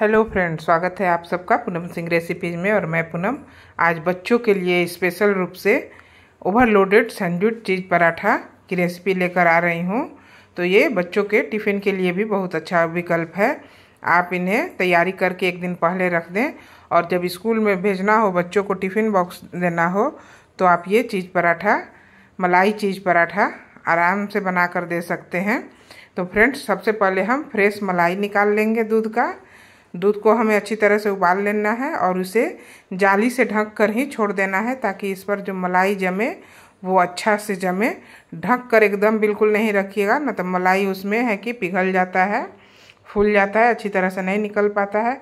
hello friends स्वागत है आप सबका पूनम सिंह रेसिपीज में और मैं पूनम आज बच्चों के लिए स्पेशल रूप से ओवरलोडेड सैंडविच चीज़ पराठा की रेसिपी लेकर आ रही हूँ तो ये बच्चों के टिफ़िन के लिए भी बहुत अच्छा विकल्प है आप इन्हें तैयारी करके एक दिन पहले रख दें और जब स्कूल में भेजना हो बच्चों को टिफ़िन बॉक्स देना हो तो आप ये चीज़ पराठा मलाई चीज़ पराठा आराम से बना कर दे सकते हैं तो फ्रेंड्स सबसे पहले हम फ्रेश मलाई निकाल लेंगे दूध का दूध को हमें अच्छी तरह से उबाल लेना है और उसे जाली से ढक कर ही छोड़ देना है ताकि इस पर जो मलाई जमे वो अच्छा से जमे ढक कर एकदम बिल्कुल नहीं रखिएगा ना तो मलाई उसमें है कि पिघल जाता है फूल जाता है अच्छी तरह से नहीं निकल पाता है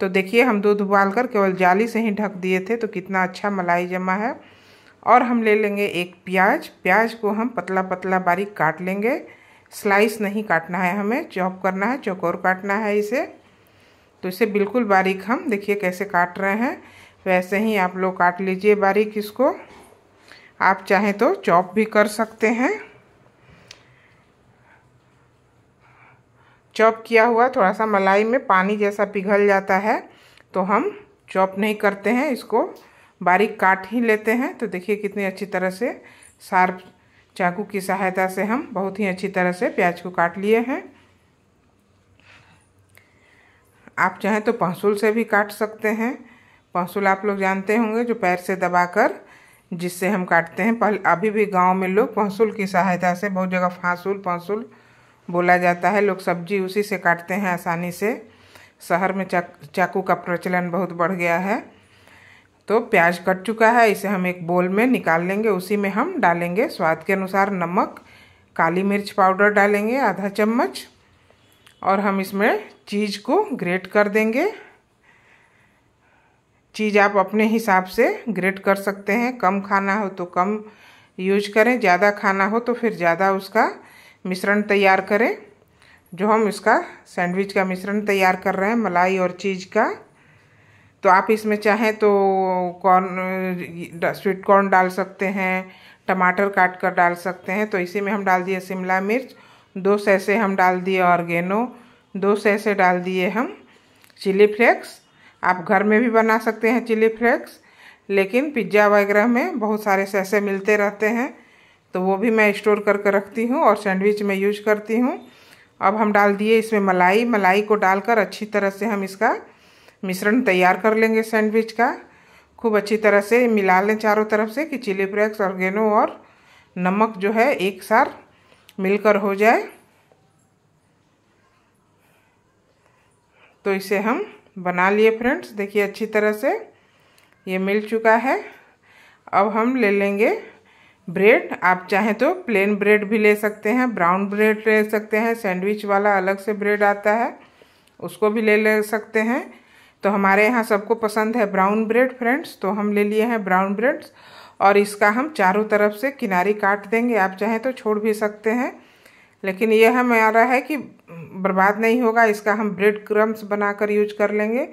तो देखिए हम दूध उबाल कर केवल जाली से ही ढक दिए थे तो कितना अच्छा मलाई जमा है और हम ले लेंगे एक प्याज प्याज को हम पतला पतला बारीक काट लेंगे स्लाइस नहीं काटना है हमें चॉप करना है चौकोर काटना है इसे तो इसे बिल्कुल बारीक हम देखिए कैसे काट रहे हैं वैसे ही आप लोग काट लीजिए बारीक इसको आप चाहें तो चॉप भी कर सकते हैं चॉप किया हुआ थोड़ा सा मलाई में पानी जैसा पिघल जाता है तो हम चॉप नहीं करते हैं इसको बारीक काट ही लेते हैं तो देखिए कितनी अच्छी तरह से सार्प चाकू की सहायता से हम बहुत ही अच्छी तरह से प्याज को काट लिए हैं आप चाहें तो पहसुल से भी काट सकते हैं पहसुल आप लोग जानते होंगे जो पैर से दबाकर जिससे हम काटते हैं पहले अभी भी गांव में लोग पहसुल की सहायता से बहुत जगह फांसुल पहसुल बोला जाता है लोग सब्जी उसी से काटते हैं आसानी से शहर में चाकू का प्रचलन बहुत बढ़ गया है तो प्याज कट चुका है इसे हम एक बोल में निकाल लेंगे उसी में हम डालेंगे स्वाद के अनुसार नमक काली मिर्च पाउडर डालेंगे आधा चम्मच और हम इसमें चीज़ को ग्रेट कर देंगे चीज़ आप अपने हिसाब से ग्रेट कर सकते हैं कम खाना हो तो कम यूज करें ज़्यादा खाना हो तो फिर ज़्यादा उसका मिश्रण तैयार करें जो हम इसका सैंडविच का मिश्रण तैयार कर रहे हैं मलाई और चीज़ का तो आप इसमें चाहें तो कॉर्न स्वीट कॉर्न डाल सकते हैं टमाटर काट कर डाल सकते हैं तो इसी में हम डाल दिए शिमला मिर्च दो सैसे हम डाल दिए ऑर्गेनो दो सैसे डाल दिए हम चिली फ्लेक्स आप घर में भी बना सकते हैं चिली फ्लेक्स लेकिन पिज्ज़ा वगैरह में बहुत सारे सैसे मिलते रहते हैं तो वो भी मैं स्टोर करके रखती हूँ और सैंडविच में यूज करती हूँ अब हम डाल दिए इसमें मलाई मलाई को डालकर अच्छी तरह से हम इसका मिश्रण तैयार कर लेंगे सैंडविच का खूब अच्छी तरह से मिला लें चारों तरफ से कि चिली फ्लेक्स और गेनो और नमक जो है एक साथ मिलकर हो जाए तो इसे हम बना लिए फ्रेंड्स देखिए अच्छी तरह से ये मिल चुका है अब हम ले लेंगे ब्रेड आप चाहें तो प्लेन ब्रेड भी ले सकते हैं ब्राउन ब्रेड ले सकते हैं सैंडविच वाला अलग से ब्रेड आता है उसको भी ले ले सकते हैं तो हमारे यहाँ सबको पसंद है ब्राउन ब्रेड फ्रेंड्स तो हम ले लिए हैं ब्राउन ब्रेड्स और इसका हम चारों तरफ से किनारी काट देंगे आप चाहें तो छोड़ भी सकते हैं लेकिन यह हमारा है कि बर्बाद नहीं होगा इसका हम ब्रेड क्रम्स बनाकर यूज कर लेंगे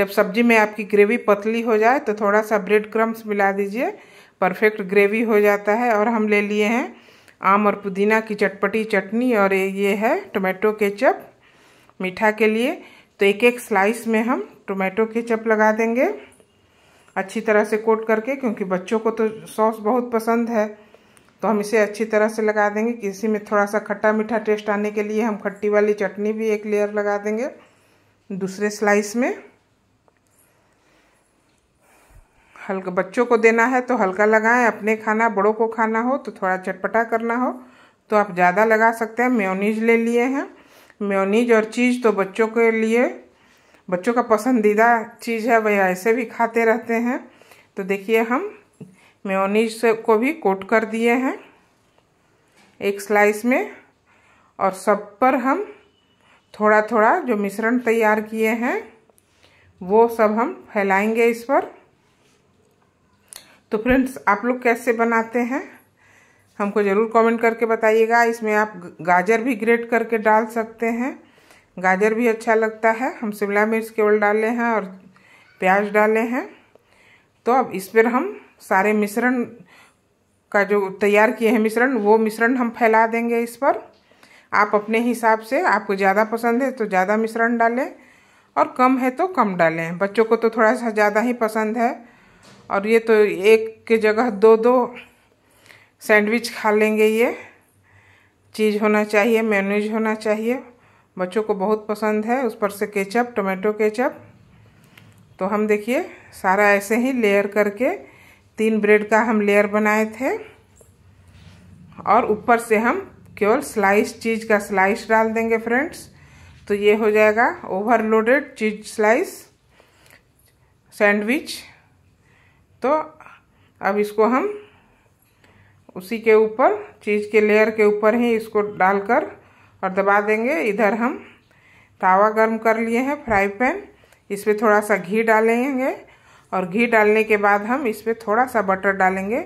जब सब्जी में आपकी ग्रेवी पतली हो जाए तो थोड़ा सा ब्रेड क्रम्स मिला दीजिए परफेक्ट ग्रेवी हो जाता है और हम ले लिए हैं आम और पुदीना की चटपटी चटनी और ये है टोमेटो केचप मीठा के लिए तो एक एक स्लाइस में हम टोमेटो केचप लगा देंगे अच्छी तरह से कोट करके क्योंकि बच्चों को तो सॉस बहुत पसंद है तो हम इसे अच्छी तरह से लगा देंगे किसी में थोड़ा सा खट्टा मीठा टेस्ट आने के लिए हम खट्टी वाली चटनी भी एक लेयर लगा देंगे दूसरे स्लाइस में हल्का बच्चों को देना है तो हल्का लगाएं अपने खाना बड़ों को खाना हो तो थोड़ा चटपटा करना हो तो आप ज़्यादा लगा सकते हैं म्योनीज ले लिए हैं म्योनीज और चीज़ तो बच्चों के लिए बच्चों का पसंदीदा चीज़ है वह ऐसे भी खाते रहते हैं तो देखिए हम मेयोनीज को भी कोट कर दिए हैं एक स्लाइस में और सब पर हम थोड़ा थोड़ा जो मिश्रण तैयार किए हैं वो सब हम फैलाएंगे इस पर तो फ्रेंड्स आप लोग कैसे बनाते हैं हमको ज़रूर कमेंट करके बताइएगा इसमें आप गाजर भी ग्रेट करके डाल सकते हैं गाजर भी अच्छा लगता है हम शिमला मिर्च केवल डाले हैं और प्याज डाले हैं तो अब इस पर हम सारे मिश्रण का जो तैयार किए हैं मिश्रण वो मिश्रण हम फैला देंगे इस पर आप अपने हिसाब से आपको ज़्यादा पसंद है तो ज़्यादा मिश्रण डालें और कम है तो कम डालें बच्चों को तो थोड़ा सा ज़्यादा ही पसंद है और ये तो एक के जगह दो दो सैंडविच खा लेंगे ये चीज़ होना चाहिए मेन्यूज होना चाहिए बच्चों को बहुत पसंद है उस पर से केचप टोमेटो केचप तो हम देखिए सारा ऐसे ही लेयर करके तीन ब्रेड का हम लेयर बनाए थे और ऊपर से हम केवल स्लाइस चीज़ का स्लाइस डाल देंगे फ्रेंड्स तो ये हो जाएगा ओवरलोडेड चीज स्लाइस सैंडविच तो अब इसको हम उसी के ऊपर चीज़ के लेयर के ऊपर ही इसको डालकर और दबा देंगे इधर हम तावा गर्म कर लिए हैं फ्राई पैन इस पर थोड़ा सा घी डालेंगे और घी डालने के बाद हम इस पर थोड़ा सा बटर डालेंगे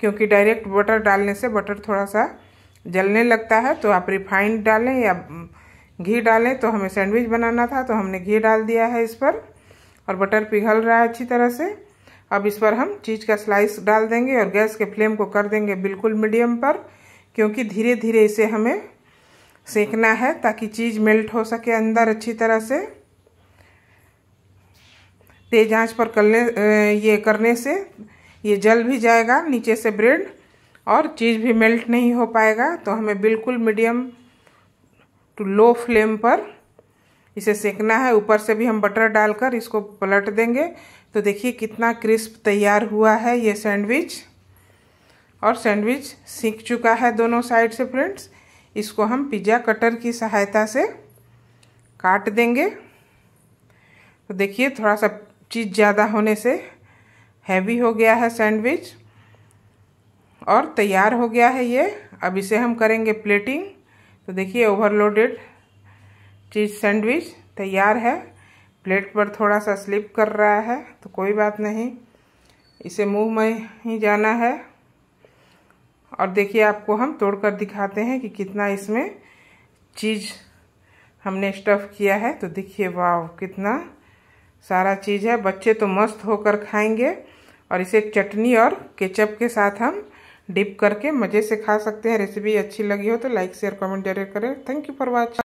क्योंकि डायरेक्ट बटर डालने से बटर थोड़ा सा जलने लगता है तो आप रिफाइंड डालें या घी डालें तो हमें सैंडविच बनाना था तो हमने घी डाल दिया है इस पर और बटर पिघल रहा है अच्छी तरह से अब इस पर हम चीज़ का स्लाइस डाल देंगे और गैस के फ्लेम को कर देंगे बिल्कुल मीडियम पर क्योंकि धीरे धीरे इसे हमें सेकना है ताकि चीज़ मेल्ट हो सके अंदर अच्छी तरह से तेज आंच पर करने ये करने से ये जल भी जाएगा नीचे से ब्रेड और चीज़ भी मेल्ट नहीं हो पाएगा तो हमें बिल्कुल मीडियम टू लो फ्लेम पर इसे सेकना है ऊपर से भी हम बटर डालकर इसको पलट देंगे तो देखिए कितना क्रिस्प तैयार हुआ है ये सैंडविच और सैंडविच सीख चुका है दोनों साइड से फ्रेंड्स इसको हम पिज़्ज़ा कटर की सहायता से काट देंगे तो देखिए थोड़ा सा चीज़ ज़्यादा होने से हैवी हो गया है सैंडविच और तैयार हो गया है ये अब इसे हम करेंगे प्लेटिंग तो देखिए ओवरलोडेड चीज़ सैंडविच तैयार है प्लेट पर थोड़ा सा स्लिप कर रहा है तो कोई बात नहीं इसे मुंह में ही जाना है और देखिए आपको हम तोड़कर दिखाते हैं कि कितना इसमें चीज़ हमने स्टफ़ किया है तो देखिए वाह कितना सारा चीज़ है बच्चे तो मस्त होकर खाएंगे और इसे चटनी और केचप के साथ हम डिप करके मज़े से खा सकते हैं रेसिपी अच्छी लगी हो तो लाइक शेयर कमेंट जरूर करें थैंक यू फॉर वॉचिंग